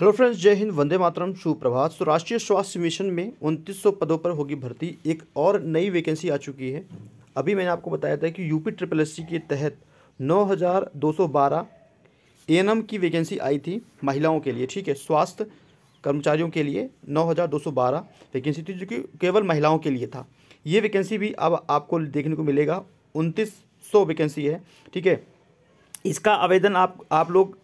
hello friends जय हिंद वंदे मातरम सुप्रभात तो राष्ट्रीय स्वास्थ्य मिशन में 2900 पदों पर होगी भर्ती एक और नई वैकेंसी आ चुकी है अभी मैंने आपको बताया था कि यूपी ट्रिपल एस के तहत 9212 एम की वैकेंसी आई थी महिलाओं के लिए ठीक है स्वास्थ्य कर्मचारियों के लिए 9212 वैकेंसी थी जो कि केवल महिलाओं के लिए था ये वैकेंसी भी अब आपको देखने को मिलेगा उनतीस वैकेंसी है ठीक है इसका आवेदन आप आप लोग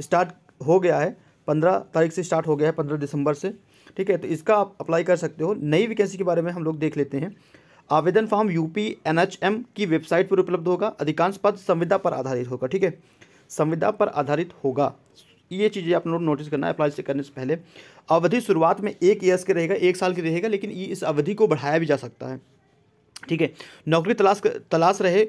स्टार्ट हो गया है पंद्रह तारीख से स्टार्ट हो गया है पंद्रह दिसंबर से ठीक है तो इसका आप अप्लाई कर सकते हो नई वैकेंसी के बारे में हम लोग देख लेते हैं आवेदन फॉर्म यूपी एनएचएम की वेबसाइट पर उपलब्ध होगा अधिकांश पद संविदा पर आधारित होगा ठीक है संविदा पर आधारित होगा ये चीज़ें आप लोग नोटिस करना है अप्लाई से करने से पहले अवधि शुरुआत में एक ईयर्स के रहेगा एक साल की रहेगा लेकिन इस अवधि को बढ़ाया भी जा सकता है ठीक है नौकरी तलाश तलाश रहे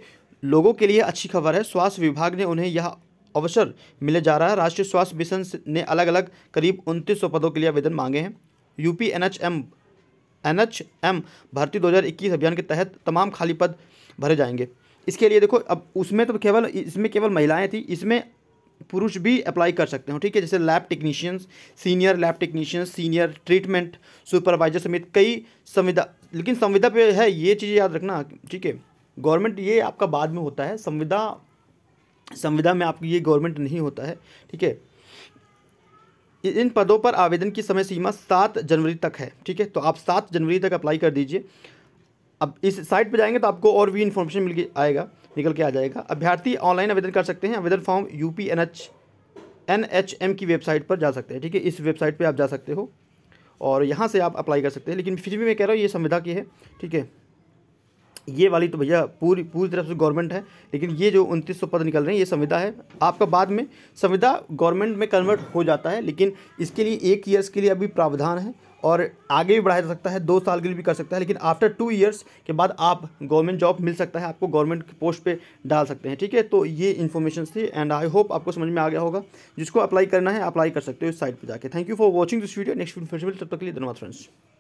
लोगों के लिए अच्छी खबर है स्वास्थ्य विभाग ने उन्हें यह अवसर मिले जा रहा है राष्ट्रीय स्वास्थ्य मिशन ने अलग अलग करीब उनतीस पदों के लिए आवेदन मांगे हैं यूपी एनएचएम एनएचएम भर्ती दो अभियान के तहत तमाम खाली पद भरे जाएंगे इसके लिए देखो अब उसमें तो केवल इसमें केवल महिलाएं थी इसमें पुरुष भी अप्लाई कर सकते हैं ठीक है जैसे lab technicians senior lab technicians senior treatment supervisor समेत कई संविदा लेकिन संविदा पे है ये चीज़ याद रखना ठीक है गवर्नमेंट ये आपका बाद में होता है संविदा संविदा में आपकी ये गवर्नमेंट नहीं होता है ठीक है इन पदों पर आवेदन की समय सीमा सात जनवरी तक है ठीक है तो आप सात जनवरी तक अप्लाई कर दीजिए अब इस साइट पर जाएंगे तो आपको और भी इन्फॉर्मेशन मिल आएगा निकल के आ जाएगा अभ्यर्थी ऑनलाइन आवेदन कर सकते हैं आवेदन form U P N H N H M की वेबसाइट पर जा सकते हैं ठीक है इस वेबसाइट पर आप जा सकते हो और यहाँ से आप अप्लाई कर सकते हैं लेकिन फिर भी मैं कह रहा हूँ ये संविधा की है ठीक है ये वाली तो भैया पूरी पूरी तरफ से गवर्नमेंट है लेकिन ये जो उनतीस पद निकल रहे हैं ये संविदा है आपका बाद में संविदा गवर्नमेंट में कन्वर्ट हो जाता है लेकिन इसके लिए एक ईयर्स के लिए अभी प्रावधान है और आगे भी बढ़ाया जा सकता है दो साल के लिए भी कर सकता है लेकिन आफ्टर टू ईयर्स के बाद आप गवर्नमेंट जॉब मिल सकता है आपको गवर्नमेंट की पोस्ट पे डाल सकते हैं ठीक है तो ये इन्फॉर्मेशन थी एंड आई होप आपको समझ में आ गया होगा जिसको अप्लाई करना है अप्लाई कर सकते हो इस साइट पर जाके thank you for watching this video next video फिर तब तक के लिए धन्यवाद फ्रेंड्स